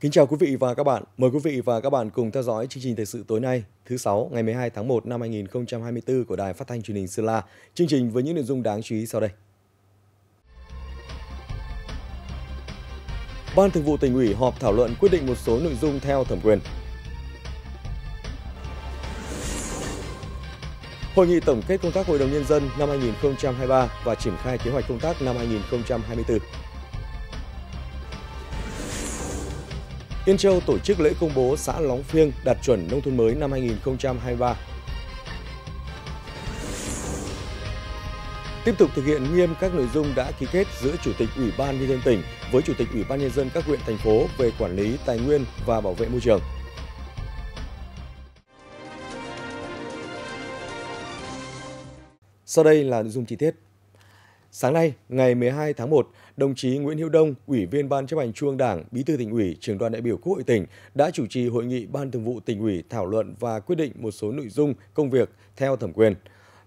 Kính chào quý vị và các bạn. Mời quý vị và các bạn cùng theo dõi chương trình thời sự tối nay, thứ sáu ngày 12 tháng 1 năm 2024 của Đài Phát thanh Truyền hình Sơn La. Chương trình với những nội dung đáng chú ý sau đây. Ban Thường vụ tỉnh ủy họp thảo luận quyết định một số nội dung theo thẩm quyền. Hội nghị tổng kết công tác Hội đồng Nhân dân năm 2023 và triển khai kế hoạch công tác năm 2024. Yên Châu tổ chức lễ công bố xã Lóng Phiêng đạt chuẩn nông thôn mới năm 2023. Tiếp tục thực hiện nghiêm các nội dung đã ký kết giữa Chủ tịch Ủy ban Nhân dân tỉnh với Chủ tịch Ủy ban Nhân dân các huyện, thành phố về quản lý tài nguyên và bảo vệ môi trường. Sau đây là nội dung chi tiết. Sáng nay, ngày 12 tháng 1, đồng chí Nguyễn Hữu Đông, Ủy viên Ban chấp hành Trung ương Đảng, Bí thư tỉnh ủy, Trưởng đoàn đại biểu Quốc hội tỉnh đã chủ trì hội nghị Ban Thường vụ tỉnh ủy thảo luận và quyết định một số nội dung công việc theo thẩm quyền.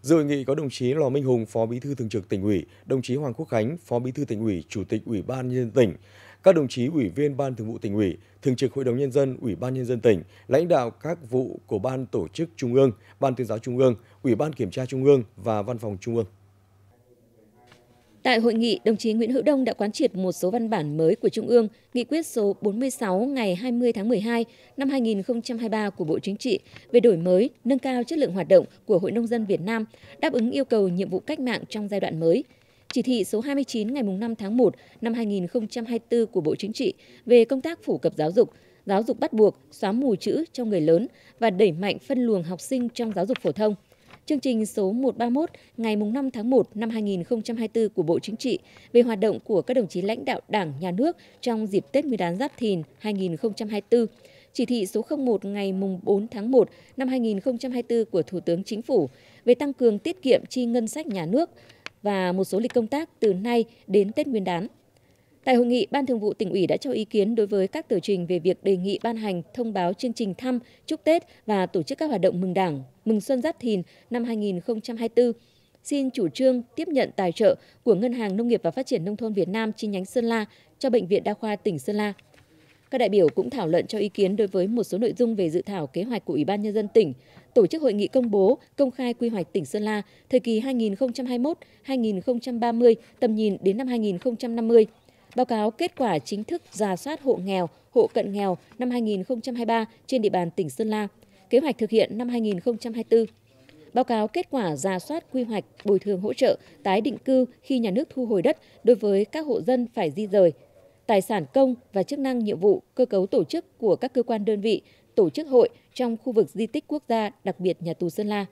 Dự hội nghị có đồng chí Lò Minh Hùng, Phó Bí thư Thường trực tỉnh ủy, đồng chí Hoàng Quốc Khánh, Phó Bí thư tỉnh ủy, Chủ tịch Ủy ban nhân dân tỉnh, các đồng chí ủy viên Ban Thường vụ tỉnh ủy, Thường trực Hội đồng nhân dân, Ủy ban nhân dân tỉnh, lãnh đạo các vụ của Ban Tổ chức Trung ương, Ban Tuyên giáo Trung ương, Ủy ban Kiểm tra Trung ương và Văn phòng Trung ương. Tại hội nghị, đồng chí Nguyễn Hữu Đông đã quán triệt một số văn bản mới của Trung ương, nghị quyết số 46 ngày 20 tháng 12 năm 2023 của Bộ Chính trị về đổi mới, nâng cao chất lượng hoạt động của Hội Nông dân Việt Nam, đáp ứng yêu cầu nhiệm vụ cách mạng trong giai đoạn mới. Chỉ thị số 29 ngày 5 tháng 1 năm 2024 của Bộ Chính trị về công tác phổ cập giáo dục, giáo dục bắt buộc, xóa mù chữ cho người lớn và đẩy mạnh phân luồng học sinh trong giáo dục phổ thông chương trình số 131 ngày 5 tháng 1 năm 2024 của Bộ Chính trị về hoạt động của các đồng chí lãnh đạo Đảng, Nhà nước trong dịp Tết Nguyên đán Giáp Thìn 2024, chỉ thị số 01 ngày 4 tháng 1 năm 2024 của Thủ tướng Chính phủ về tăng cường tiết kiệm chi ngân sách nhà nước và một số lịch công tác từ nay đến Tết Nguyên đán – Tại hội nghị, Ban Thường vụ tỉnh ủy đã cho ý kiến đối với các tờ trình về việc đề nghị ban hành thông báo chương trình thăm, chúc Tết và tổ chức các hoạt động mừng Đảng, mừng Xuân Giáp Thìn năm 2024 xin chủ trương tiếp nhận tài trợ của Ngân hàng Nông nghiệp và Phát triển Nông thôn Việt Nam chi nhánh Sơn La cho Bệnh viện Đa khoa tỉnh Sơn La. Các đại biểu cũng thảo luận cho ý kiến đối với một số nội dung về dự thảo kế hoạch của Ủy ban Nhân dân tỉnh, tổ chức hội nghị công bố, công khai quy hoạch tỉnh Sơn La thời kỳ 2021-2030, tầm nhìn đến năm 2050, báo cáo kết quả chính thức giả soát hộ nghèo, hộ cận nghèo năm 2023 trên địa bàn tỉnh Sơn La, kế hoạch thực hiện năm 2024 báo cáo kết quả giả soát quy hoạch bồi thường hỗ trợ tái định cư khi nhà nước thu hồi đất đối với các hộ dân phải di rời, tài sản công và chức năng nhiệm vụ cơ cấu tổ chức của các cơ quan đơn vị, tổ chức hội trong khu vực di tích quốc gia đặc biệt nhà tù Sơn La.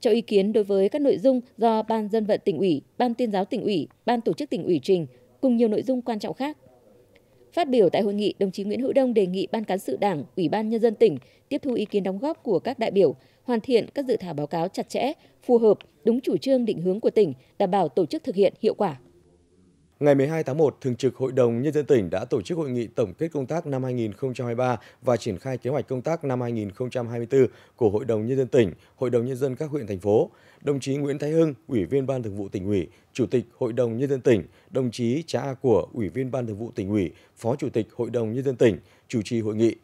Cho ý kiến đối với các nội dung do Ban dân vận tỉnh ủy, Ban tuyên giáo tỉnh ủy, Ban tổ chức tỉnh ủy trình cùng nhiều nội dung quan trọng khác. Phát biểu tại hội nghị, đồng chí Nguyễn Hữu Đông đề nghị Ban cán sự Đảng, Ủy ban Nhân dân tỉnh tiếp thu ý kiến đóng góp của các đại biểu, hoàn thiện các dự thảo báo cáo chặt chẽ, phù hợp, đúng chủ trương định hướng của tỉnh, đảm bảo tổ chức thực hiện hiệu quả. Ngày 12 tháng 1, Thường trực Hội đồng Nhân dân tỉnh đã tổ chức hội nghị tổng kết công tác năm 2023 và triển khai kế hoạch công tác năm 2024 của Hội đồng Nhân dân tỉnh, Hội đồng Nhân dân các huyện, thành phố. Đồng chí Nguyễn Thái Hưng, Ủy viên Ban thường vụ tỉnh ủy, Chủ tịch Hội đồng Nhân dân tỉnh, đồng chí Trá A Của, Ủy viên Ban thường vụ tỉnh ủy, Phó Chủ tịch Hội đồng Nhân dân tỉnh, chủ trì hội nghị.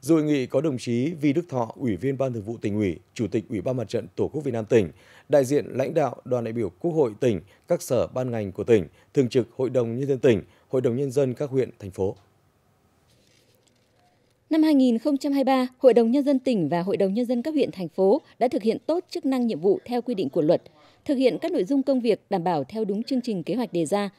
Dự hội nghị có đồng chí Vi Đức Thọ, Ủy viên Ban Thường vụ tỉnh ủy, Chủ tịch Ủy ban Mặt trận Tổ quốc Việt Nam tỉnh, đại diện lãnh đạo đoàn đại biểu Quốc hội tỉnh, các sở ban ngành của tỉnh, thường trực Hội đồng nhân dân tỉnh, Hội đồng nhân dân các huyện, thành phố. Năm 2023, Hội đồng Nhân dân tỉnh và Hội đồng Nhân dân các huyện, thành phố đã thực hiện tốt chức năng nhiệm vụ theo quy định của luật, thực hiện các nội dung công việc đảm bảo theo đúng chương trình kế hoạch đề ra.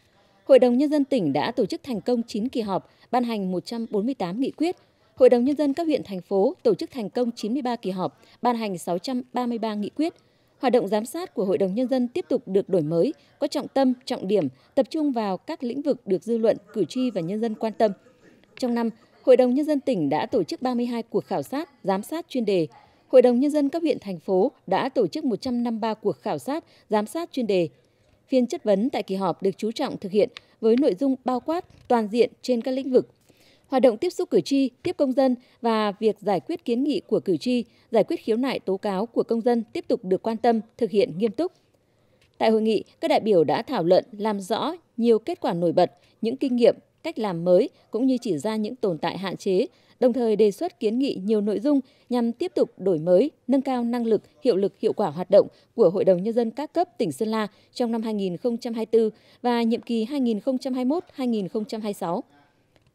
Hội đồng Nhân dân tỉnh đã tổ chức thành công 9 kỳ họp, ban hành 148 nghị quyết, Hội đồng Nhân dân các huyện, thành phố tổ chức thành công 93 kỳ họp, ban hành 633 nghị quyết. Hoạt động giám sát của Hội đồng Nhân dân tiếp tục được đổi mới, có trọng tâm, trọng điểm, tập trung vào các lĩnh vực được dư luận, cử tri và nhân dân quan tâm. Trong năm, Hội đồng Nhân dân tỉnh đã tổ chức 32 cuộc khảo sát, giám sát chuyên đề. Hội đồng Nhân dân các huyện, thành phố đã tổ chức 153 cuộc khảo sát, giám sát chuyên đề. Phiên chất vấn tại kỳ họp được chú trọng thực hiện với nội dung bao quát, toàn diện trên các lĩnh vực – hoạt động tiếp xúc cử tri, tiếp công dân và việc giải quyết kiến nghị của cử tri, giải quyết khiếu nại tố cáo của công dân tiếp tục được quan tâm, thực hiện nghiêm túc. Tại hội nghị, các đại biểu đã thảo luận làm rõ nhiều kết quả nổi bật, những kinh nghiệm, cách làm mới cũng như chỉ ra những tồn tại hạn chế, đồng thời đề xuất kiến nghị nhiều nội dung nhằm tiếp tục đổi mới, nâng cao năng lực, hiệu lực, hiệu quả hoạt động của Hội đồng Nhân dân các cấp tỉnh Sơn La trong năm 2024 và nhiệm kỳ 2021-2026.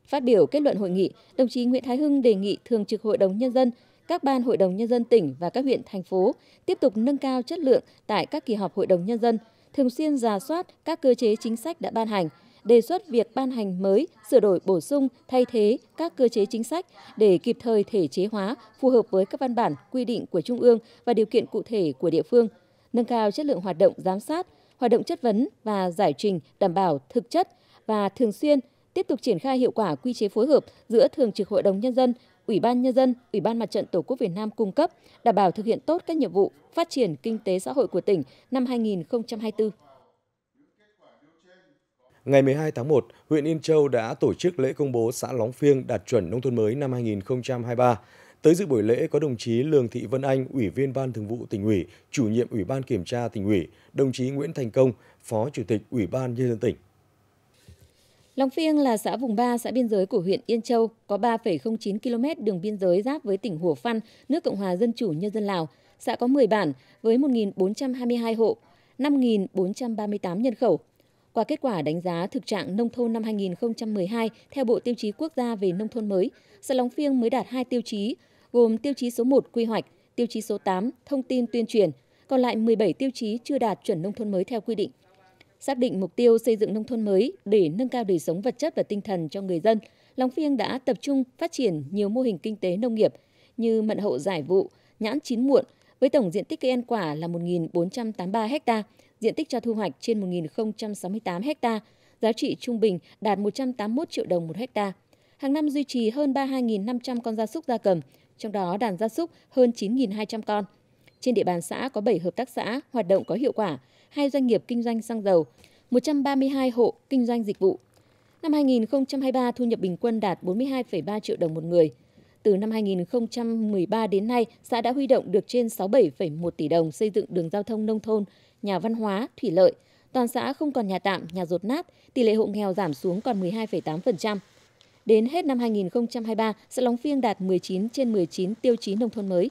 Phát biểu kết luận hội nghị, đồng chí Nguyễn Thái Hưng đề nghị Thường trực Hội đồng Nhân dân, các ban Hội đồng Nhân dân tỉnh và các huyện, thành phố tiếp tục nâng cao chất lượng tại các kỳ họp Hội đồng Nhân dân, thường xuyên giả soát các cơ chế chính sách đã ban hành, đề xuất việc ban hành mới, sửa đổi bổ sung, thay thế các cơ chế chính sách để kịp thời thể chế hóa, phù hợp với các văn bản, quy định của Trung ương và điều kiện cụ thể của địa phương, nâng cao chất lượng hoạt động giám sát, hoạt động chất vấn và giải trình đảm bảo thực chất và thường xuyên tiếp tục triển khai hiệu quả quy chế phối hợp giữa Thường trực Hội đồng Nhân dân, Ủy ban Nhân dân, Ủy ban Mặt trận Tổ quốc Việt Nam cung cấp, đảm bảo thực hiện tốt các nhiệm vụ phát triển kinh tế xã hội của tỉnh năm 2024. Ngày 12 tháng 1, huyện Yên Châu đã tổ chức lễ công bố xã Lóng Phiêng đạt chuẩn nông thôn mới năm 2023. Tới dự buổi lễ có đồng chí Lương Thị Vân Anh, Ủy viên Ban Thường vụ tỉnh ủy, Chủ nhiệm Ủy ban Kiểm tra tỉnh ủy, đồng chí Nguyễn Thành Công, Phó Chủ tịch Ủy ban Nhân dân tỉnh. Long Phiêng là xã vùng 3, xã biên giới của huyện Yên Châu, có 3,09 km đường biên giới giáp với tỉnh Hủa Phăn, nước Cộng hòa Dân chủ Nhân dân Lào. Xã có 10 bản với 1.422 hộ, 5.438 nhân khẩu. Qua kết quả đánh giá thực trạng nông thôn năm 2012 theo Bộ Tiêu chí Quốc gia về Nông thôn mới, xã Long Phiêng mới đạt 2 tiêu chí, gồm tiêu chí số 1 quy hoạch, tiêu chí số 8 thông tin tuyên truyền, còn lại 17 tiêu chí chưa đạt chuẩn nông thôn mới theo quy định – Xác định mục tiêu xây dựng nông thôn mới để nâng cao đời sống vật chất và tinh thần cho người dân, Long Phiêng đã tập trung phát triển nhiều mô hình kinh tế nông nghiệp như mận hậu giải vụ, nhãn chín muộn với tổng diện tích cây ăn quả là 1.483 ha, diện tích cho thu hoạch trên 1.068 ha, giá trị trung bình đạt 181 triệu đồng một ha. Hàng năm duy trì hơn 32.500 con gia súc gia cầm, trong đó đàn gia súc hơn 9.200 con. Trên địa bàn xã có 7 hợp tác xã hoạt động có hiệu quả, hai doanh nghiệp kinh doanh xăng dầu, 132 hộ kinh doanh dịch vụ. Năm 2023, thu nhập bình quân đạt 42,3 triệu đồng một người. Từ năm 2013 đến nay, xã đã huy động được trên 67,1 tỷ đồng xây dựng đường giao thông nông thôn, nhà văn hóa, thủy lợi. Toàn xã không còn nhà tạm, nhà rột nát, tỷ lệ hộ nghèo giảm xuống còn 12,8%. Đến hết năm 2023, xã Long Phiêng đạt 19 trên 19 tiêu chí nông thôn mới,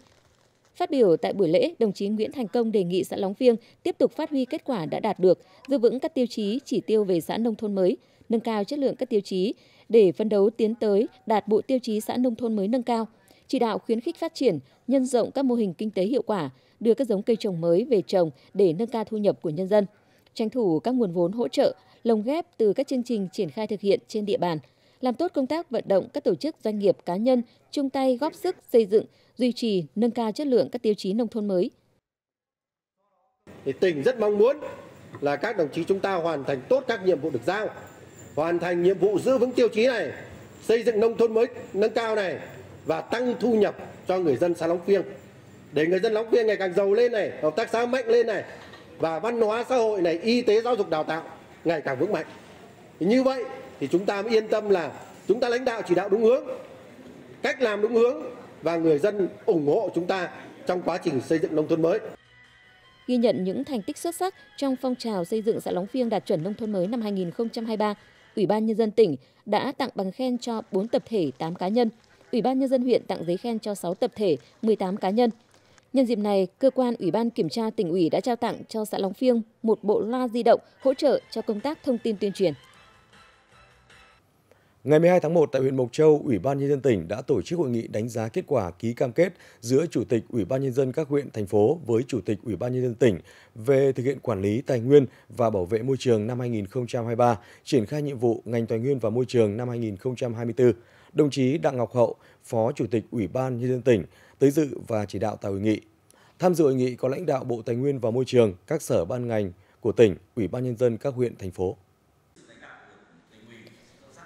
Phát biểu tại buổi lễ, đồng chí Nguyễn Thành Công đề nghị xã Lóng Phiêng tiếp tục phát huy kết quả đã đạt được, giữ vững các tiêu chí chỉ tiêu về xã nông thôn mới, nâng cao chất lượng các tiêu chí để phấn đấu tiến tới đạt bộ tiêu chí xã nông thôn mới nâng cao, chỉ đạo khuyến khích phát triển, nhân rộng các mô hình kinh tế hiệu quả, đưa các giống cây trồng mới về trồng để nâng cao thu nhập của nhân dân, tranh thủ các nguồn vốn hỗ trợ, lồng ghép từ các chương trình triển khai thực hiện trên địa bàn, làm tốt công tác vận động các tổ chức doanh nghiệp cá nhân chung tay góp sức xây dựng duy trì, nâng cao chất lượng các tiêu chí nông thôn mới. Thì tỉnh rất mong muốn là các đồng chí chúng ta hoàn thành tốt các nhiệm vụ được giao, hoàn thành nhiệm vụ giữ vững tiêu chí này, xây dựng nông thôn mới nâng cao này và tăng thu nhập cho người dân xã Long Phiêng. Để người dân Long Phiêng ngày càng giàu lên này, hợp tác xã mạnh lên này và văn hóa xã hội này, y tế giáo dục đào tạo ngày càng vững mạnh. Thì như vậy thì chúng ta mới yên tâm là chúng ta lãnh đạo chỉ đạo đúng hướng, cách làm đúng hướng và người dân ủng hộ chúng ta trong quá trình xây dựng nông thôn mới. Ghi nhận những thành tích xuất sắc trong phong trào xây dựng xã Lóng Phiêng đạt chuẩn nông thôn mới năm 2023, Ủy ban Nhân dân tỉnh đã tặng bằng khen cho 4 tập thể 8 cá nhân, Ủy ban Nhân dân huyện tặng giấy khen cho 6 tập thể 18 cá nhân. Nhân dịp này, cơ quan Ủy ban Kiểm tra tỉnh ủy đã trao tặng cho xã Lóng Phiêng một bộ loa di động hỗ trợ cho công tác thông tin tuyên truyền. Ngày 12 tháng 1 tại huyện Mộc Châu, Ủy ban nhân dân tỉnh đã tổ chức hội nghị đánh giá kết quả ký cam kết giữa Chủ tịch Ủy ban nhân dân các huyện thành phố với Chủ tịch Ủy ban nhân dân tỉnh về thực hiện quản lý tài nguyên và bảo vệ môi trường năm 2023, triển khai nhiệm vụ ngành tài nguyên và môi trường năm 2024. Đồng chí Đặng Ngọc Hậu, Phó Chủ tịch Ủy ban nhân dân tỉnh tới dự và chỉ đạo tại hội nghị. Tham dự hội nghị có lãnh đạo Bộ Tài nguyên và Môi trường, các sở ban ngành của tỉnh, Ủy ban nhân dân các huyện thành phố.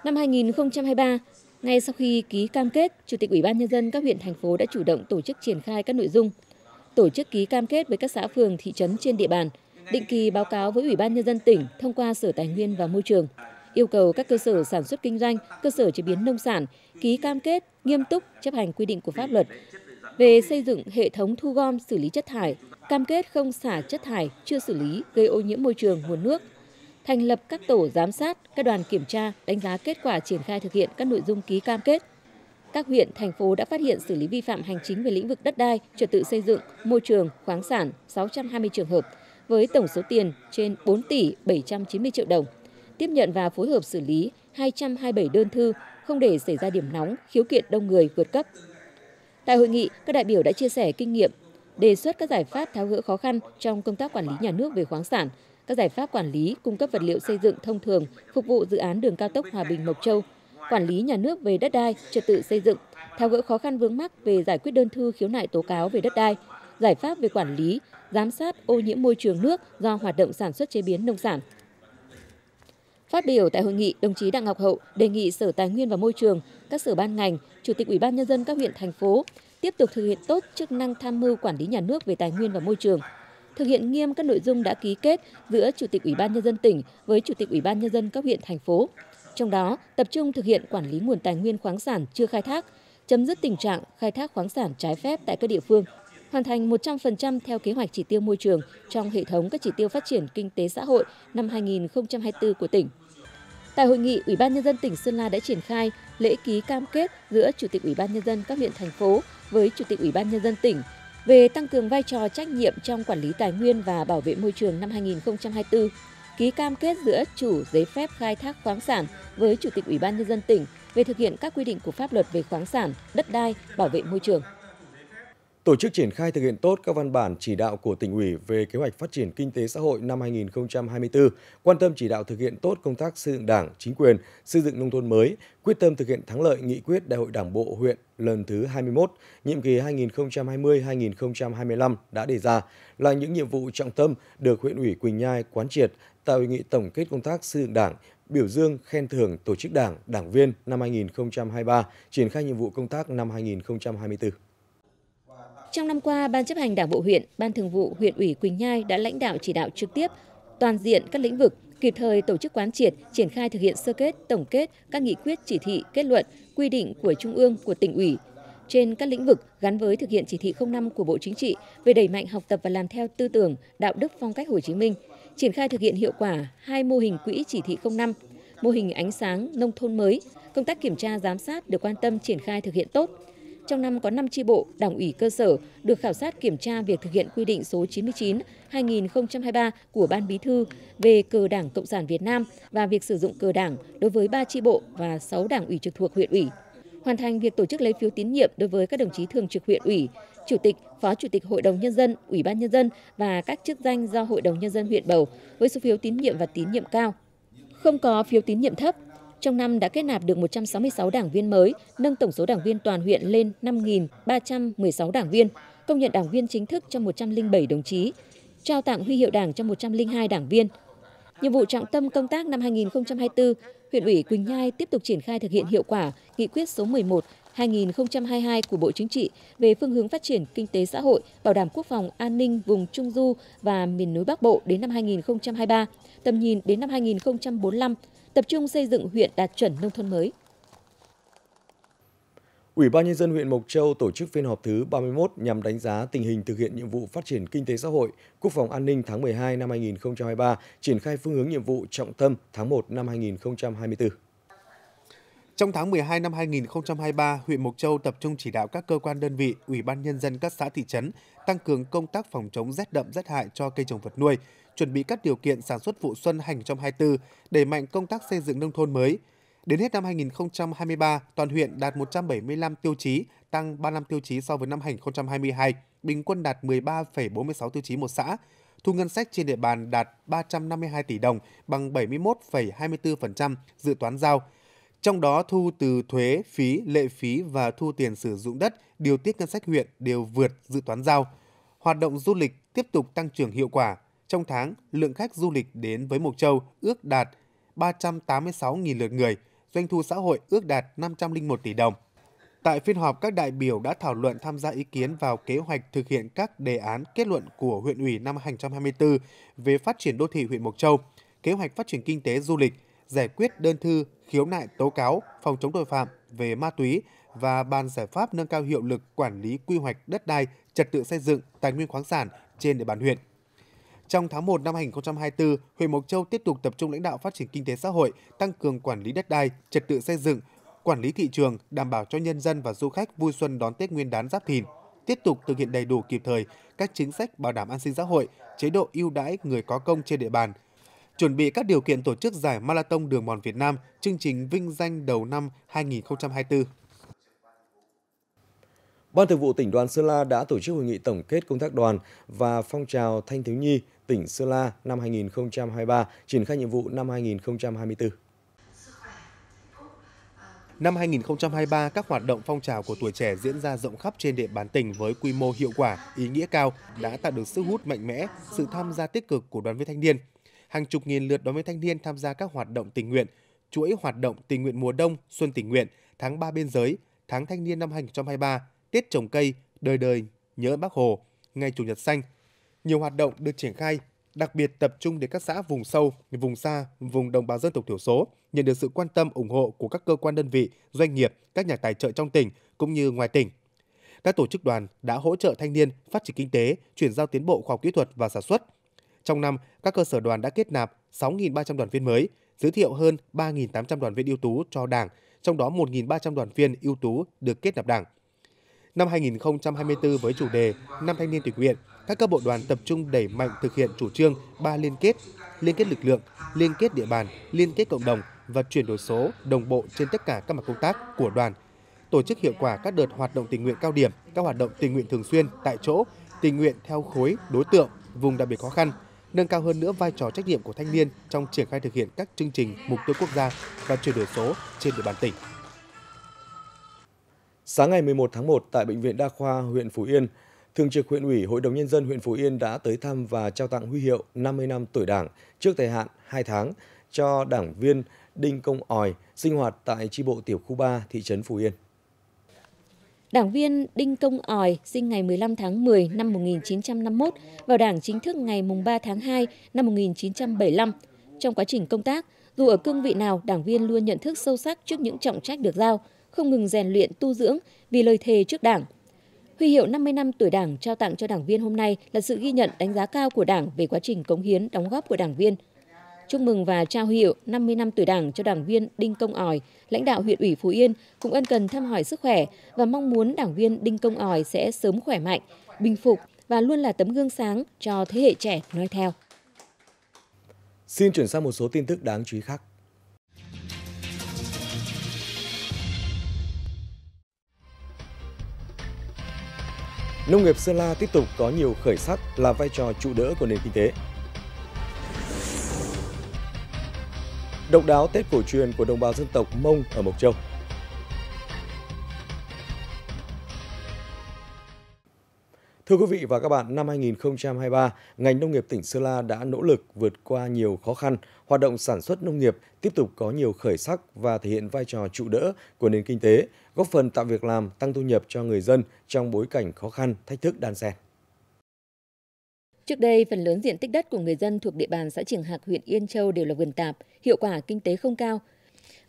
Năm 2023, ngay sau khi ký cam kết, Chủ tịch Ủy ban Nhân dân các huyện, thành phố đã chủ động tổ chức triển khai các nội dung. Tổ chức ký cam kết với các xã phường, thị trấn trên địa bàn, định kỳ báo cáo với Ủy ban Nhân dân tỉnh thông qua Sở Tài nguyên và Môi trường, yêu cầu các cơ sở sản xuất kinh doanh, cơ sở chế biến nông sản ký cam kết nghiêm túc chấp hành quy định của pháp luật về xây dựng hệ thống thu gom xử lý chất thải, cam kết không xả chất thải chưa xử lý gây ô nhiễm môi trường, nguồn nước, thành lập các tổ giám sát, các đoàn kiểm tra, đánh giá kết quả triển khai thực hiện các nội dung ký cam kết. Các huyện, thành phố đã phát hiện xử lý vi phạm hành chính về lĩnh vực đất đai, trật tự xây dựng, môi trường, khoáng sản 620 trường hợp với tổng số tiền trên 4 tỷ 790 triệu đồng. Tiếp nhận và phối hợp xử lý 227 đơn thư không để xảy ra điểm nóng, khiếu kiện đông người vượt cấp. Tại hội nghị, các đại biểu đã chia sẻ kinh nghiệm, đề xuất các giải pháp tháo gỡ khó khăn trong công tác quản lý nhà nước về khoáng sản, các giải pháp quản lý, cung cấp vật liệu xây dựng thông thường phục vụ dự án đường cao tốc Hòa Bình Mộc Châu, quản lý nhà nước về đất đai, trật tự xây dựng, tháo gỡ khó khăn vướng mắc về giải quyết đơn thư khiếu nại tố cáo về đất đai, giải pháp về quản lý, giám sát ô nhiễm môi trường nước do hoạt động sản xuất chế biến nông sản. Phát biểu tại hội nghị, đồng chí Đặng Ngọc Hậu đề nghị Sở Tài nguyên và Môi trường, các sở ban ngành, Chủ tịch Ủy ban nhân dân các huyện thành phố tiếp tục thực hiện tốt chức năng tham mưu quản lý nhà nước về tài nguyên và môi trường, thực hiện nghiêm các nội dung đã ký kết giữa Chủ tịch Ủy ban Nhân dân tỉnh với Chủ tịch Ủy ban Nhân dân các huyện, thành phố. Trong đó, tập trung thực hiện quản lý nguồn tài nguyên khoáng sản chưa khai thác, chấm dứt tình trạng khai thác khoáng sản trái phép tại các địa phương, hoàn thành 100% theo kế hoạch chỉ tiêu môi trường trong hệ thống các chỉ tiêu phát triển kinh tế xã hội năm 2024 của tỉnh. Tại hội nghị, Ủy ban nhân dân tỉnh Sơn La đã triển khai lễ ký cam kết giữa Chủ tịch Ủy ban nhân dân các huyện thành phố với Chủ tịch Ủy ban nhân dân tỉnh về tăng cường vai trò trách nhiệm trong quản lý tài nguyên và bảo vệ môi trường năm 2024, ký cam kết giữa chủ giấy phép khai thác khoáng sản với Chủ tịch Ủy ban Nhân dân tỉnh về thực hiện các quy định của pháp luật về khoáng sản, đất đai, bảo vệ môi trường tổ chức triển khai thực hiện tốt các văn bản chỉ đạo của tỉnh ủy về kế hoạch phát triển kinh tế xã hội năm 2024, quan tâm chỉ đạo thực hiện tốt công tác xây dựng Đảng, chính quyền, xây dựng nông thôn mới, quyết tâm thực hiện thắng lợi nghị quyết Đại hội Đảng bộ huyện lần thứ 21, nhiệm kỳ 2020-2025 đã đề ra là những nhiệm vụ trọng tâm được huyện ủy Quỳnh Nhai quán triệt tại hội nghị tổng kết công tác xây dựng Đảng, biểu dương khen thưởng tổ chức Đảng, đảng viên năm 2023, triển khai nhiệm vụ công tác năm 2024. Trong năm qua, Ban chấp hành Đảng bộ huyện, Ban thường vụ huyện ủy Quỳnh Nhai đã lãnh đạo chỉ đạo trực tiếp toàn diện các lĩnh vực, kịp thời tổ chức quán triệt, triển khai thực hiện sơ kết, tổng kết các nghị quyết, chỉ thị, kết luận, quy định của Trung ương, của tỉnh ủy, trên các lĩnh vực gắn với thực hiện chỉ thị 05 của Bộ Chính trị về đẩy mạnh học tập và làm theo tư tưởng, đạo đức phong cách Hồ Chí Minh, triển khai thực hiện hiệu quả hai mô hình quỹ chỉ thị 05, mô hình ánh sáng nông thôn mới, công tác kiểm tra giám sát được quan tâm triển khai thực hiện tốt trong năm có 5 tri bộ, đảng ủy cơ sở được khảo sát kiểm tra việc thực hiện quy định số 99-2023 của Ban Bí thư về cờ Đảng Cộng sản Việt Nam và việc sử dụng cờ Đảng đối với 3 tri bộ và 6 đảng ủy trực thuộc huyện ủy. Hoàn thành việc tổ chức lấy phiếu tín nhiệm đối với các đồng chí thường trực huyện ủy, chủ tịch, phó chủ tịch Hội đồng nhân dân, Ủy ban nhân dân và các chức danh do Hội đồng nhân dân huyện bầu với số phiếu tín nhiệm và tín nhiệm cao. Không có phiếu tín nhiệm thấp, trong năm đã kết nạp được 166 đảng viên mới, nâng tổng số đảng viên toàn huyện lên 5.316 đảng viên, công nhận đảng viên chính thức cho 107 đồng chí, trao tặng huy hiệu đảng cho 102 đảng viên. Nhiệm vụ trọng tâm công tác năm 2024, huyện ủy Quỳnh Nhai tiếp tục triển khai thực hiện hiệu quả nghị quyết số 11 2022 của Bộ Chính trị về phương hướng phát triển kinh tế xã hội, bảo đảm quốc phòng an ninh vùng Trung du và miền núi Bắc Bộ đến năm 2023, tầm nhìn đến năm 2045 tập trung xây dựng huyện đạt chuẩn nông thôn mới. Ủy ban nhân dân huyện Mộc Châu tổ chức phiên họp thứ 31 nhằm đánh giá tình hình thực hiện nhiệm vụ phát triển kinh tế xã hội, quốc phòng an ninh tháng 12 năm 2023, triển khai phương hướng nhiệm vụ trọng tâm tháng 1 năm 2024. Trong tháng 12 năm 2023, huyện Mộc Châu tập trung chỉ đạo các cơ quan đơn vị, ủy ban nhân dân các xã thị trấn tăng cường công tác phòng chống rét đậm rét hại cho cây trồng vật nuôi, chuẩn bị các điều kiện sản xuất vụ xuân hành trong 2024, đẩy mạnh công tác xây dựng nông thôn mới. Đến hết năm 2023, toàn huyện đạt 175 tiêu chí, tăng 35 tiêu chí so với năm 2022, bình quân đạt 13,46 tiêu chí một xã. Thu ngân sách trên địa bàn đạt 352 tỷ đồng, bằng 71,24% dự toán giao – trong đó thu từ thuế, phí, lệ phí và thu tiền sử dụng đất, điều tiết ngân sách huyện đều vượt dự toán giao. Hoạt động du lịch tiếp tục tăng trưởng hiệu quả. Trong tháng, lượng khách du lịch đến với Mộc Châu ước đạt 386.000 lượt người, doanh thu xã hội ước đạt 501 tỷ đồng. Tại phiên họp, các đại biểu đã thảo luận tham gia ý kiến vào kế hoạch thực hiện các đề án kết luận của huyện ủy năm 2024 về phát triển đô thị huyện Mộc Châu, kế hoạch phát triển kinh tế du lịch, giải quyết đơn thư khiếu nại tố cáo, phòng chống tội phạm về ma túy và bàn giải pháp nâng cao hiệu lực quản lý quy hoạch đất đai, trật tự xây dựng, tài nguyên khoáng sản trên địa bàn huyện. Trong tháng 1 năm 2024, huyện Mộc Châu tiếp tục tập trung lãnh đạo phát triển kinh tế xã hội, tăng cường quản lý đất đai, trật tự xây dựng, quản lý thị trường, đảm bảo cho nhân dân và du khách vui xuân đón Tết Nguyên đán Giáp Thìn, tiếp tục thực hiện đầy đủ kịp thời các chính sách bảo đảm an sinh xã hội, chế độ ưu đãi người có công trên địa bàn – chuẩn bị các điều kiện tổ chức giải Marathon Đường mòn Việt Nam, chương trình vinh danh đầu năm 2024. Ban Thường vụ tỉnh đoàn Sơn La đã tổ chức hội nghị tổng kết công tác đoàn và phong trào thanh thiếu nhi tỉnh Sơn La năm 2023, triển khai nhiệm vụ năm 2024. Năm 2023, các hoạt động phong trào của tuổi trẻ diễn ra rộng khắp trên địa bàn tỉnh với quy mô hiệu quả, ý nghĩa cao, đã tạo được sức hút mạnh mẽ, sự tham gia tích cực của đoàn viên thanh niên, hàng chục nghìn lượt đoàn viên thanh niên tham gia các hoạt động tình nguyện, chuỗi hoạt động tình nguyện mùa đông, xuân tình nguyện, tháng 3 biên giới, tháng thanh niên năm 2023, Tết trồng cây, đời đời nhớ Bác Hồ, ngày Chủ nhật xanh. Nhiều hoạt động được triển khai, đặc biệt tập trung đến các xã vùng sâu, vùng xa, vùng đồng bào dân tộc thiểu số, nhận được sự quan tâm ủng hộ của các cơ quan đơn vị, doanh nghiệp, các nhà tài trợ trong tỉnh cũng như ngoài tỉnh. Các tổ chức đoàn đã hỗ trợ thanh niên phát triển kinh tế, chuyển giao tiến bộ khoa học kỹ thuật và sản xuất, trong năm, các cơ sở đoàn đã kết nạp 6.300 đoàn viên mới, giới thiệu hơn 3.800 đoàn viên ưu tú cho Đảng, trong đó 1.300 đoàn viên ưu tú được kết nạp Đảng. Năm 2024 với chủ đề Năm thanh niên tình nguyện, các cấp bộ đoàn tập trung đẩy mạnh thực hiện chủ trương ba liên kết, liên kết lực lượng, liên kết địa bàn, liên kết cộng đồng và chuyển đổi số đồng bộ trên tất cả các mặt công tác của đoàn, tổ chức hiệu quả các đợt hoạt động tình nguyện cao điểm, các hoạt động tình nguyện thường xuyên tại chỗ, tình nguyện theo khối, đối tượng, vùng đặc biệt khó khăn – nâng cao hơn nữa vai trò trách nhiệm của thanh niên trong triển khai thực hiện các chương trình mục tiêu quốc gia và chuyển đổi số trên địa bàn tỉnh. Sáng ngày 11 tháng 1 tại bệnh viện Đa khoa huyện Phú Yên, Thường trực huyện ủy, Hội đồng nhân dân huyện Phú Yên đã tới thăm và trao tặng huy hiệu 50 năm tuổi Đảng trước thời hạn 2 tháng cho đảng viên Đinh Công Ỏi sinh hoạt tại chi bộ tiểu khu 3 thị trấn Phú Yên. Đảng viên Đinh Công Ỏi sinh ngày 15 tháng 10 năm 1951 vào Đảng chính thức ngày 3 tháng 2 năm 1975. Trong quá trình công tác, dù ở cương vị nào, đảng viên luôn nhận thức sâu sắc trước những trọng trách được giao, không ngừng rèn luyện tu dưỡng vì lời thề trước Đảng. Huy hiệu 50 năm tuổi Đảng trao tặng cho đảng viên hôm nay là sự ghi nhận đánh giá cao của Đảng về quá trình cống hiến, đóng góp của đảng viên – chúc mừng và trao hiệu 50 năm tuổi Đảng cho đảng viên Đinh Công Ỏi, lãnh đạo huyện ủy Phú Yên cũng ân cần thăm hỏi sức khỏe và mong muốn đảng viên Đinh Công Ỏi sẽ sớm khỏe mạnh, bình phục và luôn là tấm gương sáng cho thế hệ trẻ nói theo. Xin chuyển sang một số tin tức đáng chú ý khác. Nông nghiệp Sơn La tiếp tục có nhiều khởi sắc là vai trò trụ đỡ của nền kinh tế. độc đáo Tết cổ truyền của đồng bào dân tộc Mông ở Mộc Châu. Thưa quý vị và các bạn, năm 2023, ngành nông nghiệp tỉnh Sơn La đã nỗ lực vượt qua nhiều khó khăn, hoạt động sản xuất nông nghiệp tiếp tục có nhiều khởi sắc và thể hiện vai trò trụ đỡ của nền kinh tế, góp phần tạo việc làm, tăng thu nhập cho người dân trong bối cảnh khó khăn, thách thức đan xen. Trước đây, phần lớn diện tích đất của người dân thuộc địa bàn xã Trường Hạc, huyện Yên Châu đều là vườn tạp, hiệu quả kinh tế không cao.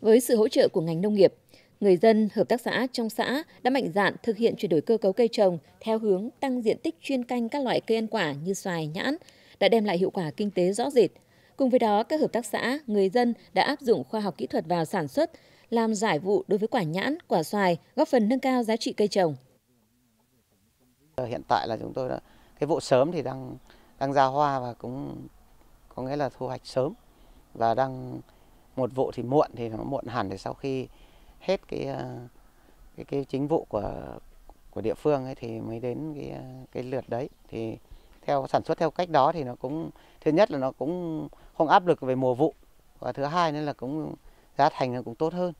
Với sự hỗ trợ của ngành nông nghiệp, người dân, hợp tác xã trong xã đã mạnh dạn thực hiện chuyển đổi cơ cấu cây trồng theo hướng tăng diện tích chuyên canh các loại cây ăn quả như xoài, nhãn, đã đem lại hiệu quả kinh tế rõ rệt. Cùng với đó, các hợp tác xã, người dân đã áp dụng khoa học kỹ thuật vào sản xuất, làm giải vụ đối với quả nhãn, quả xoài, góp phần nâng cao giá trị cây trồng. Hiện tại là chúng tôi đã cái vụ sớm thì đang đang ra hoa và cũng có nghĩa là thu hoạch sớm và đang một vụ thì muộn thì nó muộn hẳn thì sau khi hết cái ờ, cái cái chính vụ của của địa phương ấy thì mới đến cái ờ, cái lượt đấy thì theo sản xuất theo cách đó thì nó cũng thứ nhất là nó cũng không áp lực về mùa vụ và thứ hai nữa là cũng giá thành nó cũng tốt hơn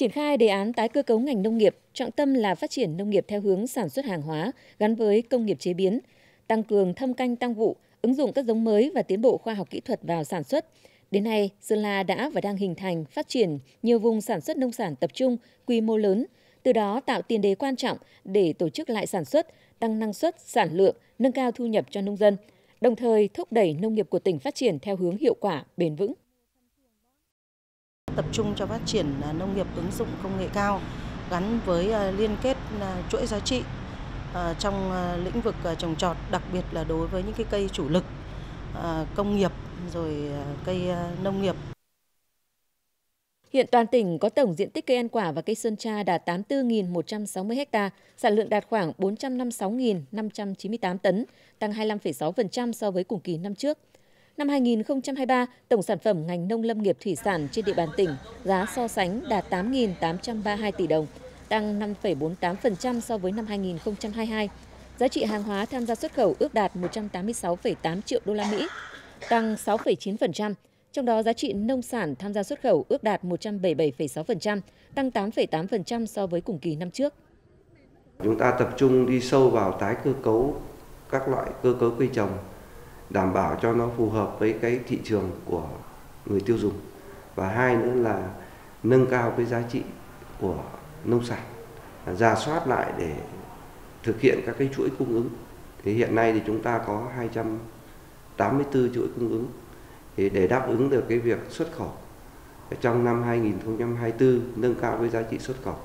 Triển khai đề án tái cơ cấu ngành nông nghiệp, trọng tâm là phát triển nông nghiệp theo hướng sản xuất hàng hóa gắn với công nghiệp chế biến, tăng cường thâm canh tăng vụ, ứng dụng các giống mới và tiến bộ khoa học kỹ thuật vào sản xuất. Đến nay, Sơn La đã và đang hình thành, phát triển nhiều vùng sản xuất nông sản tập trung, quy mô lớn, từ đó tạo tiền đề quan trọng để tổ chức lại sản xuất, tăng năng suất, sản lượng, nâng cao thu nhập cho nông dân, đồng thời thúc đẩy nông nghiệp của tỉnh phát triển theo hướng hiệu quả, bền vững. Tập trung cho phát triển à, nông nghiệp ứng dụng công nghệ cao gắn với à, liên kết à, chuỗi giá trị trong lĩnh vực trồng trọt, đặc biệt là đối với những cái cây chủ lực công nghiệp rồi cây nông nghiệp. Hiện toàn tỉnh có tổng diện tích cây ăn quả và cây sơn tra đạt 84.160 ha, sản lượng đạt khoảng 456.598 tấn, tăng 25,6% so với cùng kỳ năm trước. Năm 2023, tổng sản phẩm ngành nông lâm nghiệp thủy sản trên địa bàn tỉnh giá so sánh đạt 8.832 tỷ đồng, tăng 5,48% so với năm 2022. Giá trị hàng hóa tham gia xuất khẩu ước đạt 186,8 triệu đô la Mỹ, tăng 6,9%, trong đó giá trị nông sản tham gia xuất khẩu ước đạt 177,6%, tăng 8,8% so với cùng kỳ năm trước. Chúng ta tập trung đi sâu vào tái cơ cấu các loại cơ cấu cây trồng đảm bảo cho nó phù hợp với cái thị trường của người tiêu dùng và hai nữa là nâng cao cái giá trị của nông sản ra soát lại để thực hiện các cái chuỗi cung ứng thì hiện nay thì chúng ta có 284 chuỗi cung ứng thì để đáp ứng được cái việc xuất khẩu trong năm 2024 nâng cao cái giá trị xuất khẩu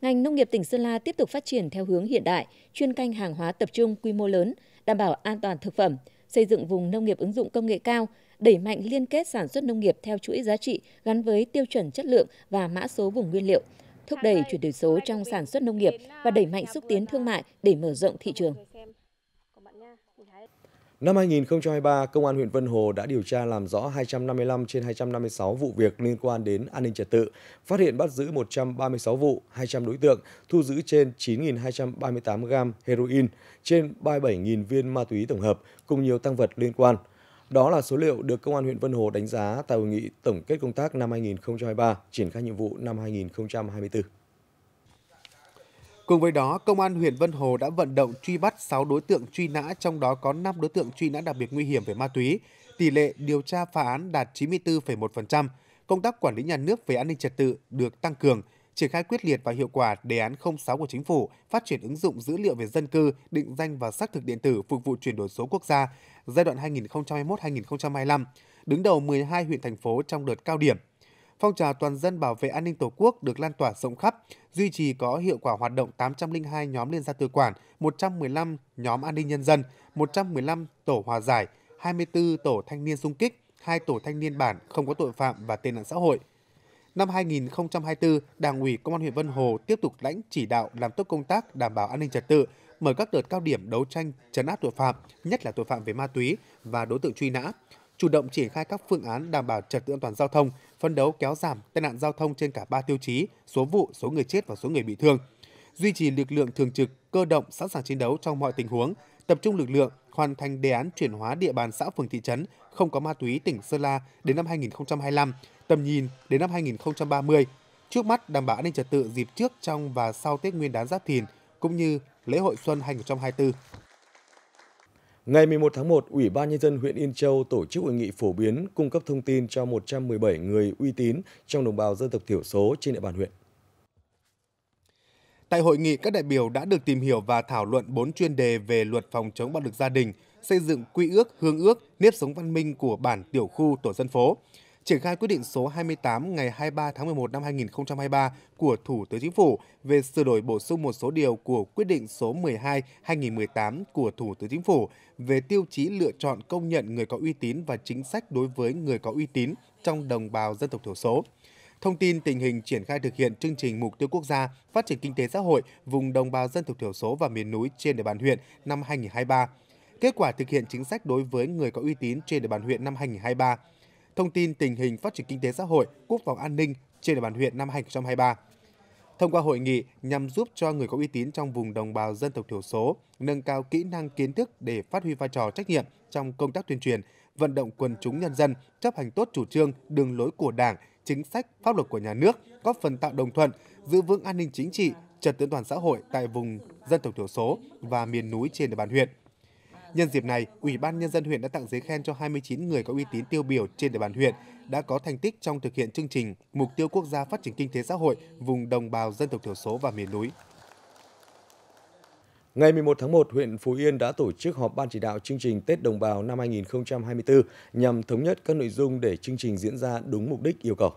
ngành nông nghiệp tỉnh Sơn La tiếp tục phát triển theo hướng hiện đại, chuyên canh hàng hóa tập trung quy mô lớn, đảm bảo an toàn thực phẩm, xây dựng vùng nông nghiệp ứng dụng công nghệ cao, đẩy mạnh liên kết sản xuất nông nghiệp theo chuỗi giá trị gắn với tiêu chuẩn chất lượng và mã số vùng nguyên liệu, thúc đẩy chuyển đổi số trong sản xuất nông nghiệp và đẩy mạnh xúc tiến thương mại để mở rộng thị trường. Năm 2023, Công an huyện Vân Hồ đã điều tra làm rõ 255 trên 256 vụ việc liên quan đến an ninh trật tự, phát hiện bắt giữ 136 vụ, 200 đối tượng, thu giữ trên 9.238 gram heroin, trên 37.000 viên ma túy tổng hợp cùng nhiều tăng vật liên quan. Đó là số liệu được Công an huyện Vân Hồ đánh giá tại hội nghị tổng kết công tác năm 2023, triển khai nhiệm vụ năm 2024. Cùng với đó, Công an huyện Vân Hồ đã vận động truy bắt 6 đối tượng truy nã, trong đó có 5 đối tượng truy nã đặc biệt nguy hiểm về ma túy. Tỷ lệ điều tra phá án đạt 94,1%. Công tác quản lý nhà nước về an ninh trật tự được tăng cường, triển khai quyết liệt và hiệu quả đề án 06 của chính phủ phát triển ứng dụng dữ liệu về dân cư, định danh và xác thực điện tử phục vụ chuyển đổi số quốc gia giai đoạn 2021-2025, đứng đầu 12 huyện thành phố trong đợt cao điểm phong trào toàn dân bảo vệ an ninh Tổ quốc được lan tỏa rộng khắp, duy trì có hiệu quả hoạt động 802 nhóm liên gia tự quản, 115 nhóm an ninh nhân dân, 115 tổ hòa giải, 24 tổ thanh niên xung kích, 2 tổ thanh niên bản không có tội phạm và tệ nạn xã hội. Năm 2024, Đảng ủy Công an huyện Vân Hồ tiếp tục lãnh chỉ đạo làm tốt công tác đảm bảo an ninh trật tự, mở các đợt cao điểm đấu tranh chấn áp tội phạm, nhất là tội phạm về ma túy và đối tượng truy nã, chủ động triển khai các phương án đảm bảo trật tự an toàn giao thông, phân đấu kéo giảm tai nạn giao thông trên cả ba tiêu chí, số vụ, số người chết và số người bị thương. Duy trì lực lượng thường trực, cơ động sẵn sàng chiến đấu trong mọi tình huống, tập trung lực lượng hoàn thành đề án chuyển hóa địa bàn xã phường thị trấn không có ma túy tỉnh Sơn La đến năm 2025, tầm nhìn đến năm 2030. Trước mắt đảm bảo an ninh trật tự dịp trước, trong và sau Tết Nguyên đán Giáp Thìn cũng như lễ hội xuân 2024. Ngày 11 tháng 1, Ủy ban Nhân dân huyện Yên Châu tổ chức hội nghị phổ biến cung cấp thông tin cho 117 người uy tín trong đồng bào dân tộc thiểu số trên địa bàn huyện. Tại hội nghị, các đại biểu đã được tìm hiểu và thảo luận 4 chuyên đề về luật phòng chống bạo lực gia đình, xây dựng quy ước, hương ước, nếp sống văn minh của bản tiểu khu tổ dân phố, triển khai quyết định số 28 ngày 23 tháng 11 năm 2023 của Thủ tướng Chính phủ về sửa đổi bổ sung một số điều của quyết định số 12/2018 của Thủ tướng Chính phủ về tiêu chí lựa chọn công nhận người có uy tín và chính sách đối với người có uy tín trong đồng bào dân tộc thiểu số thông tin tình hình triển khai thực hiện chương trình mục tiêu quốc gia phát triển kinh tế xã hội vùng đồng bào dân tộc thiểu số và miền núi trên địa bàn huyện năm 2023, kết quả thực hiện chính sách đối với người có uy tín trên địa bàn huyện năm 2023, thông tin tình hình phát triển kinh tế xã hội, quốc phòng an ninh trên địa bàn huyện năm 2023. Thông qua hội nghị nhằm giúp cho người có uy tín trong vùng đồng bào dân tộc thiểu số nâng cao kỹ năng kiến thức để phát huy vai trò trách nhiệm trong công tác tuyên truyền, vận động quần chúng nhân dân chấp hành tốt chủ trương, đường lối của Đảng, chính sách, pháp luật của nhà nước, góp phần tạo đồng thuận, giữ vững an ninh chính trị, trật tự toàn xã hội tại vùng dân tộc thiểu số và miền núi trên địa bàn huyện. Nhân dịp này, Ủy ban Nhân dân huyện đã tặng giấy khen cho 29 người có uy tín tiêu biểu trên địa bàn huyện đã có thành tích trong thực hiện chương trình Mục tiêu Quốc gia Phát triển Kinh tế Xã hội vùng đồng bào dân tộc thiểu số và miền núi. Ngày 11 tháng 1, huyện Phú Yên đã tổ chức họp ban chỉ đạo chương trình Tết Đồng bào năm 2024 nhằm thống nhất các nội dung để chương trình diễn ra đúng mục đích yêu cầu.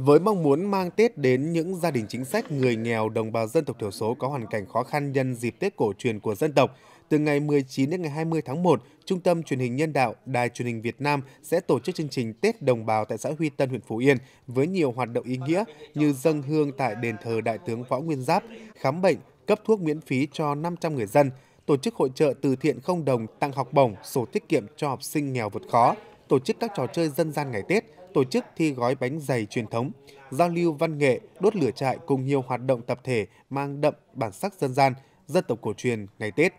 Với mong muốn mang Tết đến những gia đình chính sách, người nghèo, đồng bào dân tộc thiểu số có hoàn cảnh khó khăn nhân dịp Tết cổ truyền của dân tộc, từ ngày 19 đến ngày 20 tháng 1, Trung tâm Truyền hình Nhân đạo Đài Truyền hình Việt Nam sẽ tổ chức chương trình Tết đồng bào tại xã Huy Tân, huyện Phú Yên với nhiều hoạt động ý nghĩa như dâng hương tại đền thờ Đại tướng Võ Nguyên Giáp, khám bệnh, cấp thuốc miễn phí cho 500 người dân, tổ chức hội trợ từ thiện không đồng tặng học bổng, sổ tiết kiệm cho học sinh nghèo vượt khó, tổ chức các trò chơi dân gian ngày Tết – tổ chức thi gói bánh dày truyền thống, giao lưu văn nghệ, đốt lửa trại cùng nhiều hoạt động tập thể mang đậm bản sắc dân gian, dân tộc cổ truyền ngày Tết.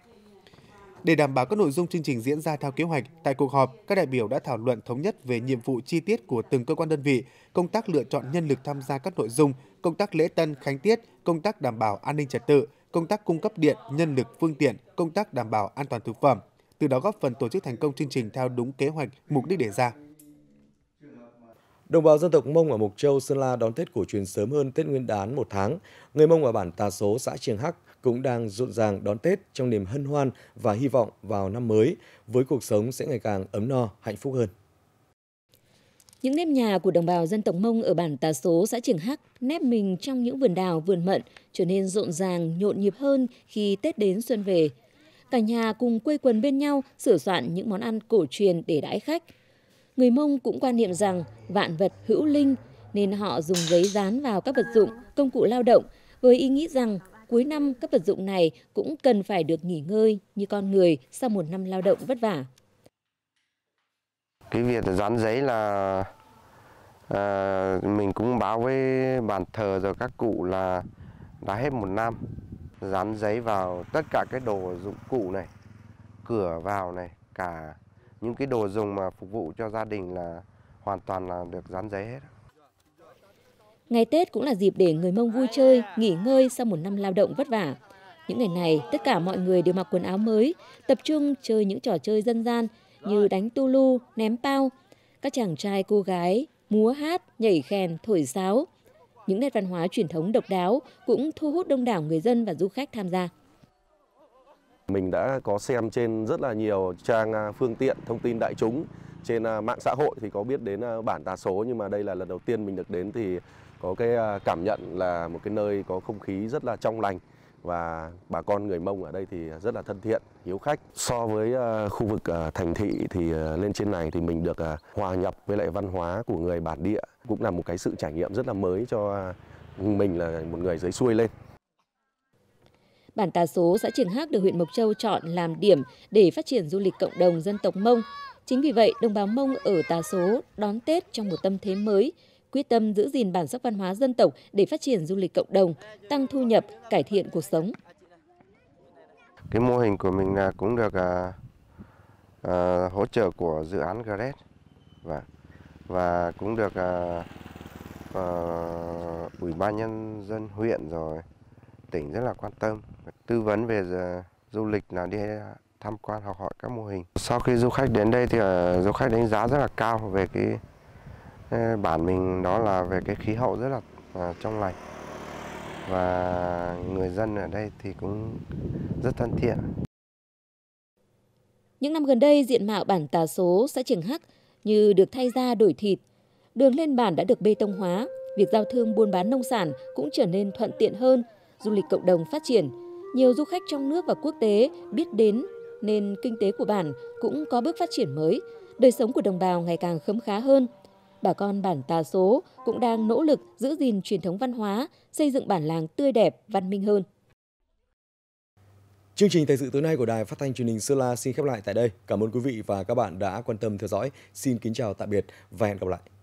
Để đảm bảo các nội dung chương trình diễn ra theo kế hoạch, tại cuộc họp, các đại biểu đã thảo luận thống nhất về nhiệm vụ chi tiết của từng cơ quan đơn vị, công tác lựa chọn nhân lực tham gia các nội dung, công tác lễ tân khánh tiết, công tác đảm bảo an ninh trật tự, công tác cung cấp điện, nhân lực, phương tiện, công tác đảm bảo an toàn thực phẩm, từ đó góp phần tổ chức thành công chương trình theo đúng kế hoạch, mục đích đề ra. Đồng bào dân tộc Mông ở Mộc Châu, Sơn La đón Tết cổ truyền sớm hơn Tết Nguyên đán một tháng. Người Mông ở bản Tà Số, xã Trường Hắc cũng đang rộn ràng đón Tết trong niềm hân hoan và hy vọng vào năm mới với cuộc sống sẽ ngày càng ấm no, hạnh phúc hơn. Những nếp nhà của đồng bào dân tộc Mông ở bản Tà Số, xã Trường Hắc nép mình trong những vườn đào, vườn mận trở nên rộn ràng, nhộn nhịp hơn khi Tết đến xuân về. Cả nhà cùng quây quần bên nhau, sửa soạn những món ăn cổ truyền để đãi khách – Người Mông cũng quan niệm rằng vạn vật hữu linh nên họ dùng giấy dán vào các vật dụng, công cụ lao động với ý nghĩ rằng cuối năm các vật dụng này cũng cần phải được nghỉ ngơi như con người sau một năm lao động vất vả. Cái việc dán giấy là à, mình cũng báo với bàn thờ rồi các cụ là đã hết một năm dán giấy vào tất cả cái đồ dụng cụ này cửa vào này cả những cái đồ dùng mà phục vụ cho gia đình là hoàn toàn là được dán giấy hết. Ngày Tết cũng là dịp để người Mông vui chơi, nghỉ ngơi sau một năm lao động vất vả. Những ngày này, tất cả mọi người đều mặc quần áo mới, tập trung chơi những trò chơi dân gian như đánh tu lu, ném bao. Các chàng trai cô gái múa hát, nhảy khen, thổi sáo. Những nét văn hóa truyền thống độc đáo cũng thu hút đông đảo người dân và du khách tham gia. Mình đã có xem trên rất là nhiều trang à, phương tiện thông tin đại chúng trên à, mạng xã hội thì có biết đến à, bản tà số nhưng mà đây là lần đầu tiên mình được đến thì có cái cảm nhận là một cái nơi có không khí rất là trong lành và bà con người Mông ở đây thì rất là thân thiện, hiếu khách. So với khu vực thành thị thì lên trên này thì mình được hòa nhập với lại văn hóa của người bản địa cũng là một cái sự trải nghiệm rất là mới cho mình là một người dưới xuôi lên. Bản tà số xã Triển Hác được huyện Mộc Châu chọn làm điểm để phát triển du lịch cộng đồng dân tộc Mông. Chính vì vậy, đồng bào Mông ở Tà Số đón Tết trong một tâm thế mới, quyết tâm giữ gìn bản sắc văn hóa dân tộc để phát triển du lịch cộng đồng, tăng thu nhập, cải thiện cuộc sống. Cái mô hình của mình là cũng được à, à, hỗ trợ của dự án GRED và và cũng được à, à, ủy ban nhân dân huyện rồi tỉnh rất là quan tâm. Tư vấn về du lịch là đi tham quan học hỏi các mô hình. Sau khi du khách đến đây thì ờ, du khách đánh giá rất là cao về cái ờ, bản mình đó là về cái khí hậu rất là ờ, trong lành và người dân ở đây thì cũng rất thân thiện. Những năm gần đây, diện mạo bản tà số xã Trường Hắc như được thay da đổi thịt. Đường lên bản đã được bê tông hóa, việc giao thương buôn bán nông sản cũng trở nên thuận tiện hơn du lịch cộng đồng phát triển. Nhiều du khách trong nước và quốc tế biết đến nên kinh tế của bản cũng có bước phát triển mới, đời sống của đồng bào ngày càng khấm khá hơn. Bà con bản tà số cũng đang nỗ lực giữ gìn truyền thống văn hóa, xây dựng bản làng tươi đẹp, văn minh hơn. Chương trình thời sự tối nay của Đài Phát thanh Truyền hình Sơn La xin khép lại tại đây. Cảm ơn quý vị và các bạn đã quan tâm theo dõi. Xin kính chào tạm biệt và hẹn gặp lại.